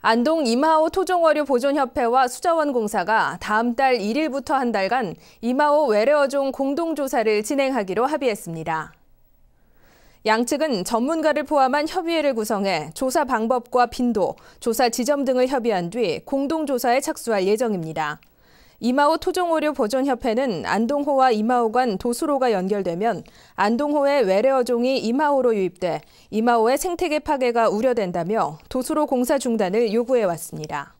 안동 이마오 토종어류 보존협회와 수자원공사가 다음 달 1일부터 한 달간 이마오 외래어종 공동조사를 진행하기로 합의했습니다. 양측은 전문가를 포함한 협의회를 구성해 조사 방법과 빈도, 조사 지점 등을 협의한 뒤 공동조사에 착수할 예정입니다. 이마오 토종오류 보존협회는 안동호와 이마오간 도수로가 연결되면 안동호의 외래어종이 이마오로 유입돼 이마오의 생태계 파괴가 우려된다며 도수로 공사 중단을 요구해왔습니다.